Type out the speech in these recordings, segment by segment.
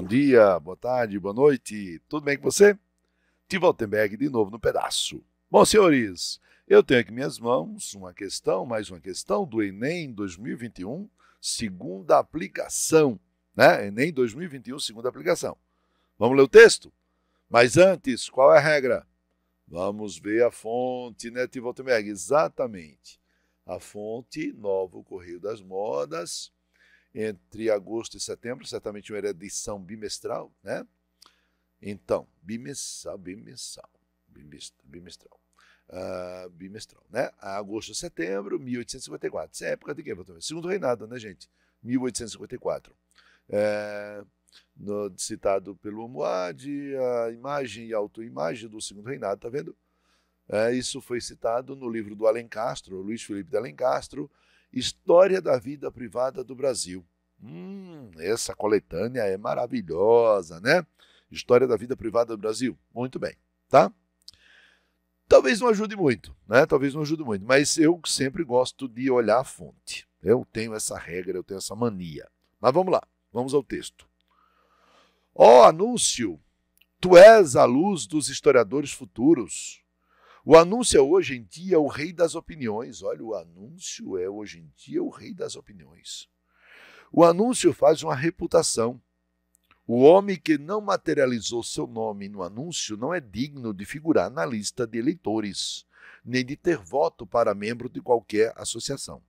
Bom dia, boa tarde, boa noite. Tudo bem com você? Tivoltenberg de novo no pedaço. Bom, senhores, eu tenho aqui em minhas mãos uma questão, mais uma questão do Enem 2021, segunda aplicação. Né? Enem 2021, segunda aplicação. Vamos ler o texto? Mas antes, qual é a regra? Vamos ver a fonte, né, Tivoltenberg? Exatamente. A fonte, Novo Correio das Modas, entre agosto e setembro, certamente uma edição bimestral, né? Então, bimestral, bimestral, bimestral, uh, bimestral, né? Agosto e setembro, 1854. Isso é época de quem? Segundo reinado, né, gente? 1854. É, no, citado pelo Amuad, a imagem e autoimagem do segundo reinado, tá vendo? É, isso foi citado no livro do Alencastro, Luiz Felipe de Alencastro, Castro, História da Vida Privada do Brasil. Hum, essa coletânea é maravilhosa, né? História da Vida Privada do Brasil. Muito bem, tá? Talvez não ajude muito, né? Talvez não ajude muito, mas eu sempre gosto de olhar a fonte. Eu tenho essa regra, eu tenho essa mania. Mas vamos lá, vamos ao texto. Ó oh, anúncio, tu és a luz dos historiadores futuros. O anúncio é hoje em dia o rei das opiniões. Olha, o anúncio é hoje em dia o rei das opiniões. O anúncio faz uma reputação. O homem que não materializou seu nome no anúncio não é digno de figurar na lista de eleitores, nem de ter voto para membro de qualquer associação.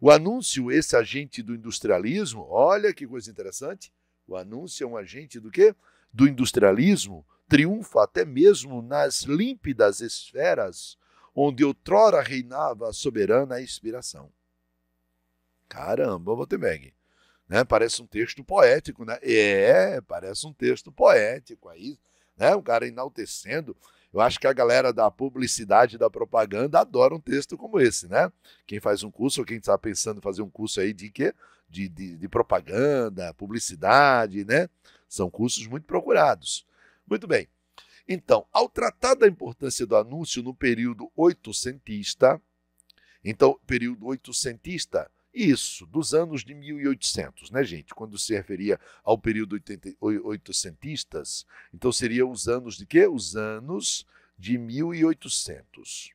O anúncio, esse agente do industrialismo, olha que coisa interessante. O anúncio é um agente do quê? Do industrialismo, triunfa até mesmo nas límpidas esferas onde outrora reinava a soberana inspiração. Caramba, Botemeg. Né? Parece um texto poético, né? É, parece um texto poético aí, é né? O cara enaltecendo. Eu acho que a galera da publicidade, da propaganda, adora um texto como esse, né? Quem faz um curso ou quem está pensando em fazer um curso aí de quê? De, de, de propaganda, publicidade, né? São cursos muito procurados. Muito bem. Então, ao tratar da importância do anúncio no período oitocentista, então, período oitocentista, isso, dos anos de 1800, né, gente? Quando se referia ao período oitocentistas, então seria os anos de quê? Os anos de 1800.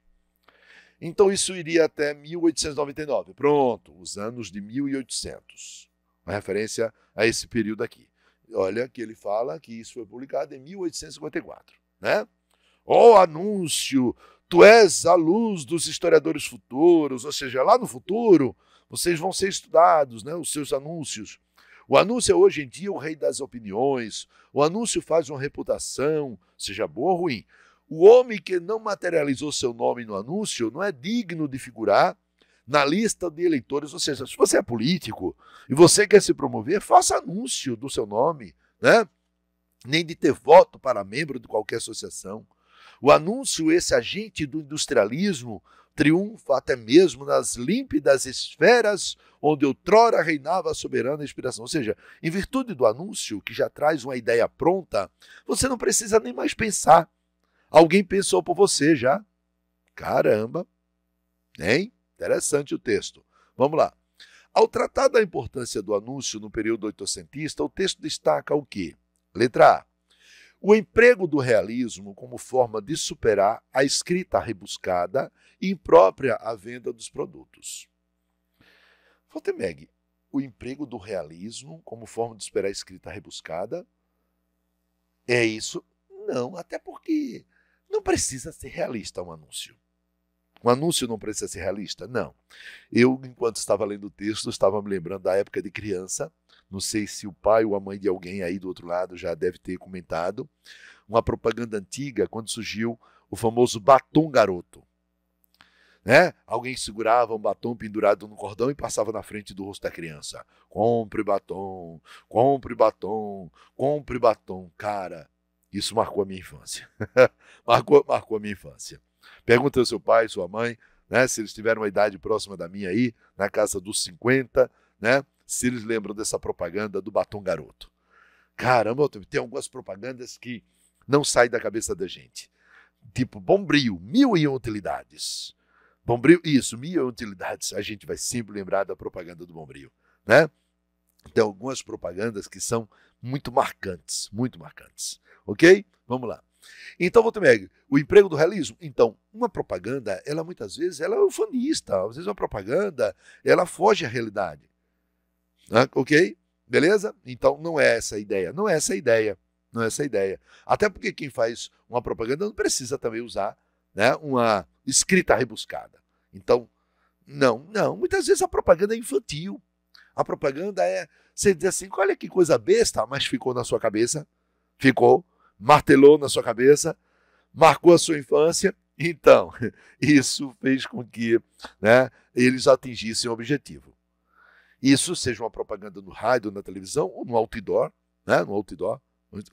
Então isso iria até 1899. Pronto, os anos de 1800. Uma referência a esse período aqui. Olha que ele fala que isso foi publicado em 1854, né? Ó oh, anúncio, tu és a luz dos historiadores futuros, ou seja, lá no futuro vocês vão ser estudados, né, os seus anúncios. O anúncio é hoje em dia o rei das opiniões. O anúncio faz uma reputação, seja boa ou ruim. O homem que não materializou seu nome no anúncio não é digno de figurar na lista de eleitores. Ou seja, se você é político e você quer se promover, faça anúncio do seu nome, né? nem de ter voto para membro de qualquer associação. O anúncio, esse agente do industrialismo, triunfa até mesmo nas límpidas esferas onde outrora reinava a soberana inspiração. Ou seja, em virtude do anúncio, que já traz uma ideia pronta, você não precisa nem mais pensar. Alguém pensou por você já. Caramba! Hein? Interessante o texto. Vamos lá. Ao tratar da importância do anúncio no período oitocentista, o texto destaca o que? Letra A. O emprego do realismo como forma de superar a escrita rebuscada e imprópria à venda dos produtos. Faltemeg, o emprego do realismo como forma de superar a escrita rebuscada é isso? Não, até porque não precisa ser realista um anúncio. Um anúncio não precisa ser realista? Não. Eu, enquanto estava lendo o texto, estava me lembrando da época de criança. Não sei se o pai ou a mãe de alguém aí do outro lado já deve ter comentado. Uma propaganda antiga, quando surgiu o famoso batom garoto. Né? Alguém segurava um batom pendurado no cordão e passava na frente do rosto da criança. Compre batom, compre batom, compre batom. Cara, isso marcou a minha infância. marcou, marcou a minha infância. Pergunta ao seu pai, sua mãe, né? Se eles tiveram uma idade próxima da minha aí, na casa dos 50, né? Se eles lembram dessa propaganda do batom garoto. Caramba, tem algumas propagandas que não saem da cabeça da gente. Tipo, Bombril, mil e utilidades. Bombril, isso, mil e utilidades. A gente vai sempre lembrar da propaganda do Bombril, né? Tem algumas propagandas que são muito marcantes, muito marcantes. Ok? Vamos lá. Então, volta o emprego do realismo. Então, uma propaganda, ela muitas vezes ela é ufanista. Às vezes é uma propaganda, ela foge à realidade. Ah, ok? Beleza? Então, não é essa a ideia. Não é essa a ideia. Não é essa a ideia. Até porque quem faz uma propaganda não precisa também usar né, uma escrita rebuscada. Então, não, não. Muitas vezes a propaganda é infantil. A propaganda é. Você diz assim, olha que coisa besta, mas ficou na sua cabeça. Ficou martelou na sua cabeça, marcou a sua infância. Então, isso fez com que né, eles atingissem o objetivo. Isso seja uma propaganda no rádio, na televisão ou no outdoor, né, no outdoor,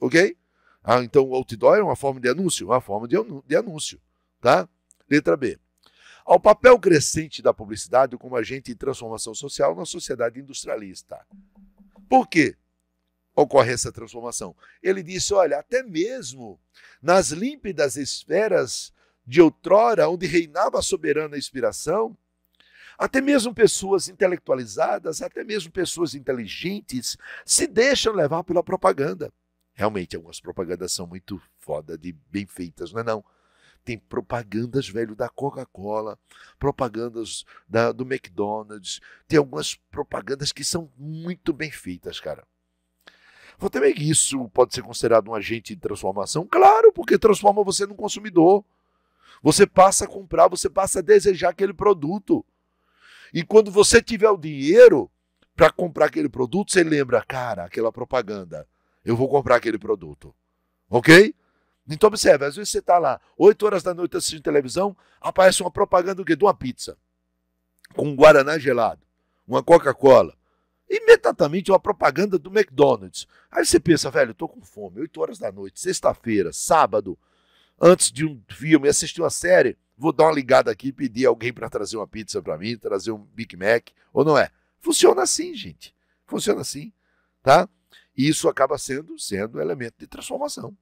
ok? Ah, então, o outdoor é uma forma de anúncio, uma forma de, de anúncio, tá? Letra B. Ao papel crescente da publicidade como agente de transformação social na sociedade industrialista. Por quê? ocorre essa transformação. Ele disse: olha, até mesmo nas límpidas esferas de outrora, onde reinava a soberana inspiração, até mesmo pessoas intelectualizadas, até mesmo pessoas inteligentes, se deixam levar pela propaganda. Realmente, algumas propagandas são muito foda, de bem feitas, não é não? Tem propagandas, velho, da Coca-Cola, propagandas da, do McDonald's, tem algumas propagandas que são muito bem feitas, cara. Vou também que isso pode ser considerado um agente de transformação? Claro, porque transforma você num consumidor. Você passa a comprar, você passa a desejar aquele produto. E quando você tiver o dinheiro para comprar aquele produto, você lembra, cara, aquela propaganda. Eu vou comprar aquele produto. Ok? Então observe, às vezes você está lá, 8 horas da noite assistindo televisão, aparece uma propaganda do quê? De uma pizza. Com um Guaraná gelado, uma Coca-Cola, imediatamente uma propaganda do McDonald's. Aí você pensa, velho, eu tô com fome, 8 horas da noite, sexta-feira, sábado, antes de um filme, assistir uma série, vou dar uma ligada aqui e pedir alguém para trazer uma pizza para mim, trazer um Big Mac, ou não é? Funciona assim, gente. Funciona assim, tá? E isso acaba sendo, sendo elemento de transformação.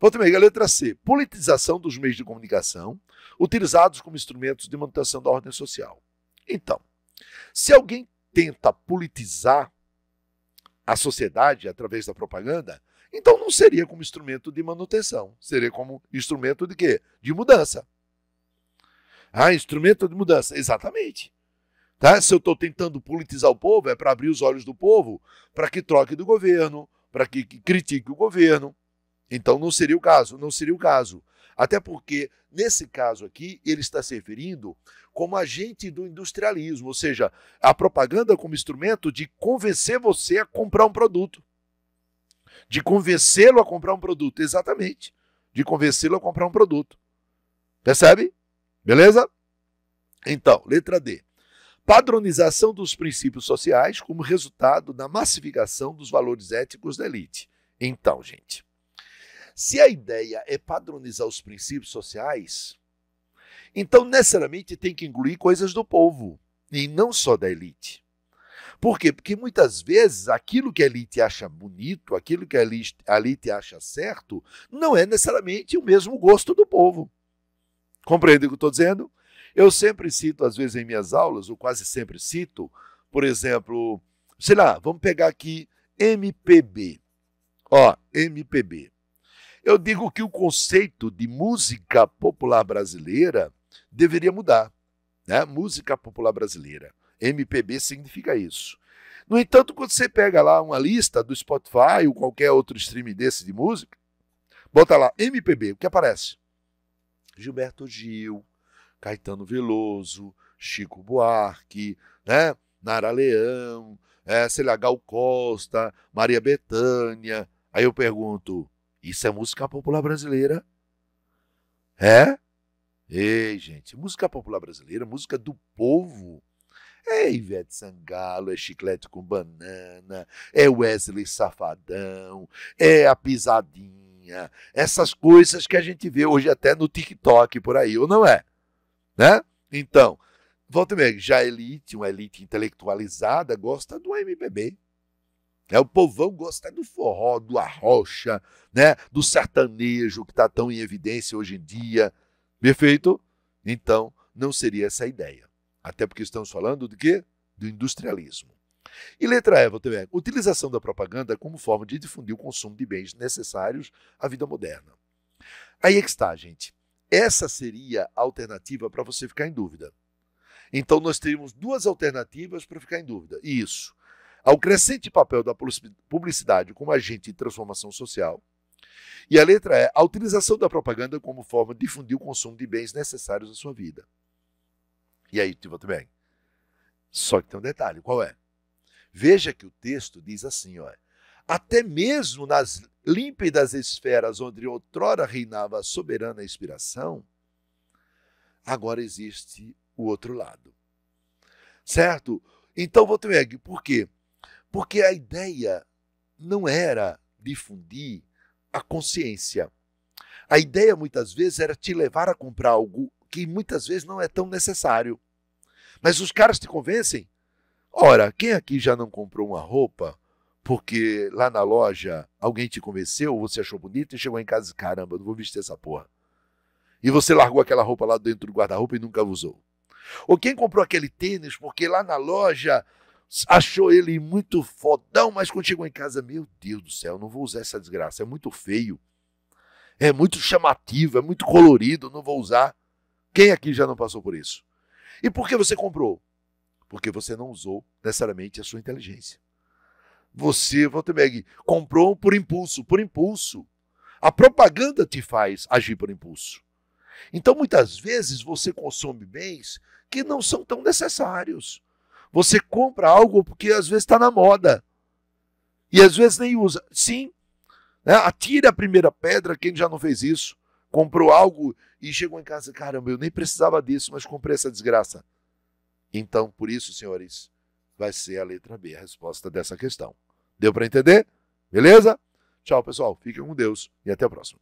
Volta bem, a letra C. Politização dos meios de comunicação utilizados como instrumentos de manutenção da ordem social. Então, se alguém tenta politizar a sociedade através da propaganda, então não seria como instrumento de manutenção, seria como instrumento de quê? De mudança. Ah, instrumento de mudança, exatamente. Tá? Se eu estou tentando politizar o povo, é para abrir os olhos do povo para que troque do governo, para que, que critique o governo. Então não seria o caso, não seria o caso. Até porque, nesse caso aqui, ele está se referindo como agente do industrialismo, ou seja, a propaganda como instrumento de convencer você a comprar um produto. De convencê-lo a comprar um produto, exatamente. De convencê-lo a comprar um produto. Percebe? Beleza? Então, letra D. Padronização dos princípios sociais como resultado da massificação dos valores éticos da elite. Então, gente, se a ideia é padronizar os princípios sociais, então necessariamente tem que incluir coisas do povo e não só da elite. Por quê? Porque muitas vezes aquilo que a elite acha bonito, aquilo que a elite, a elite acha certo, não é necessariamente o mesmo gosto do povo. Compreende o que eu estou dizendo? Eu sempre cito, às vezes em minhas aulas, ou quase sempre cito, por exemplo, sei lá, vamos pegar aqui MPB. Ó, MPB. Eu digo que o conceito de música popular brasileira deveria mudar. Né? Música popular brasileira. MPB significa isso. No entanto, quando você pega lá uma lista do Spotify ou qualquer outro streaming desse de música, bota lá MPB, o que aparece? Gilberto Gil, Caetano Veloso, Chico Buarque, né? Nara Leão, é, sei lá, Gal Costa, Maria Bethânia. Aí eu pergunto, isso é música popular brasileira. É? Ei, gente, música popular brasileira, música do povo. É Ivete Sangalo, é Chiclete com Banana, é Wesley Safadão, é a Pisadinha, essas coisas que a gente vê hoje até no TikTok por aí, ou não é? Né? Então, volta bem, já a é elite, uma elite intelectualizada, gosta do MPB, é, o povão gosta do forró, do arrocha, né? do sertanejo que está tão em evidência hoje em dia. Perfeito? Então, não seria essa a ideia. Até porque estamos falando do quê? Do industrialismo. E letra E, Walter utilização da propaganda como forma de difundir o consumo de bens necessários à vida moderna. Aí é que está, gente. Essa seria a alternativa para você ficar em dúvida. Então, nós teríamos duas alternativas para ficar em dúvida. Isso ao crescente papel da publicidade como agente de transformação social. E a letra é a utilização da propaganda como forma de difundir o consumo de bens necessários à sua vida. E aí, tipo, tudo bem. Só que tem um detalhe, qual é? Veja que o texto diz assim, ó, é, até mesmo nas límpidas esferas onde outrora reinava a soberana inspiração, agora existe o outro lado. Certo? Então, Voltemeg, por quê? Porque a ideia não era difundir a consciência. A ideia, muitas vezes, era te levar a comprar algo que muitas vezes não é tão necessário. Mas os caras te convencem. Ora, quem aqui já não comprou uma roupa porque lá na loja alguém te convenceu, você achou bonito e chegou em casa e disse, caramba, não vou vestir essa porra. E você largou aquela roupa lá dentro do guarda-roupa e nunca usou. Ou quem comprou aquele tênis porque lá na loja achou ele muito fodão, mas quando chegou em casa, meu Deus do céu, não vou usar essa desgraça, é muito feio, é muito chamativo, é muito colorido, não vou usar. Quem aqui já não passou por isso? E por que você comprou? Porque você não usou necessariamente a sua inteligência. Você, Valtemeg, comprou por impulso, por impulso. A propaganda te faz agir por impulso. Então, muitas vezes, você consome bens que não são tão necessários. Você compra algo porque às vezes está na moda. E às vezes nem usa. Sim, né? a primeira pedra quem já não fez isso. Comprou algo e chegou em casa, caramba, eu nem precisava disso, mas comprei essa desgraça. Então, por isso, senhores, vai ser a letra B a resposta dessa questão. Deu para entender? Beleza? Tchau, pessoal. Fiquem com Deus e até a próxima.